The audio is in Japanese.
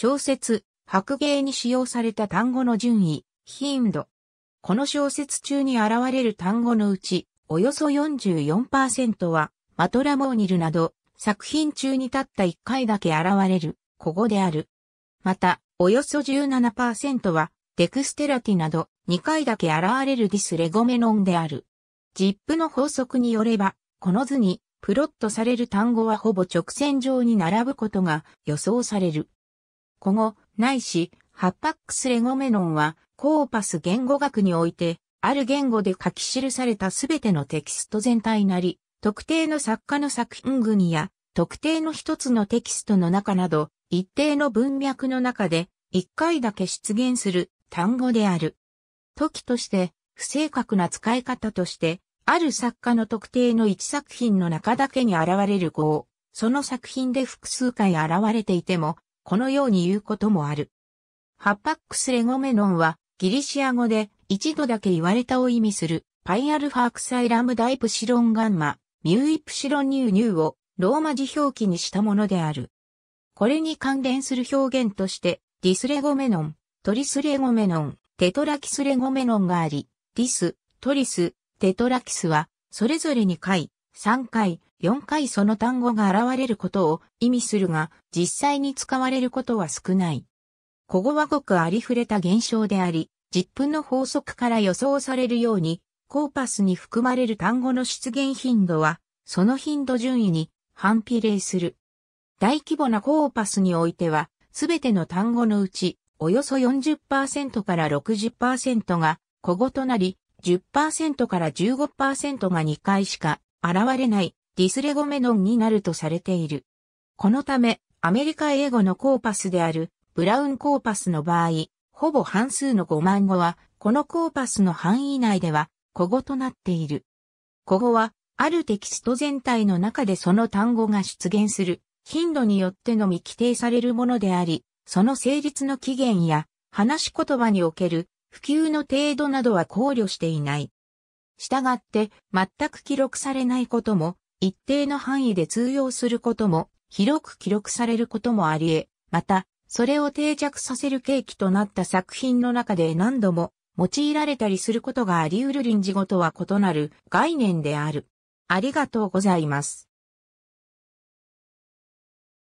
小説、白芸に使用された単語の順位、頻度。この小説中に現れる単語のうち、およそ44%は、マトラモーニルなど、作品中にたった1回だけ現れる、古語である。また、およそ17%は、デクステラティなど、2回だけ現れるディスレゴメノンである。ジップの法則によれば、この図に、プロットされる単語はほぼ直線上に並ぶことが予想される。古語、ないし、ハッパックスレゴメノンは、コーパス言語学において、ある言語で書き記されたすべてのテキスト全体なり、特定の作家の作品群や、特定の一つのテキストの中など、一定の文脈の中で、一回だけ出現する単語である。時として、不正確な使い方として、ある作家の特定の一作品の中だけに現れる語を、その作品で複数回現れていても、このように言うこともある。ハッパックスレゴメノンは、ギリシア語で一度だけ言われたを意味する、パイアルファークサイラムダイプシロンガンマ、ミューイプシロンニューニューをローマ字表記にしたものである。これに関連する表現として、ディスレゴメノン、トリスレゴメノン、テトラキスレゴメノンがあり、ディス、トリス、テトラキスは、それぞれに回、3回、4回その単語が現れることを意味するが、実際に使われることは少ない。古語はごくありふれた現象であり、実分の法則から予想されるように、コーパスに含まれる単語の出現頻度は、その頻度順位に反比例する。大規模なコーパスにおいては、すべての単語のうち、およそ40%から60%が古語となり、10%から15%が2回しか現れないディスレゴメノンになるとされている。このため、アメリカ英語のコーパスであるブラウンコーパスの場合、ほぼ半数の5万語は、このコーパスの範囲内では、古語となっている。古語は、あるテキスト全体の中でその単語が出現する、頻度によってのみ規定されるものであり、その成立の期限や、話し言葉における普及の程度などは考慮していない。したがって、全く記録されないことも、一定の範囲で通用することも、広く記録されることもあり得、また、それを定着させる契機となった作品の中で何度も用いられたりすることがあり得る臨時語とは異なる概念である。ありがとうございます。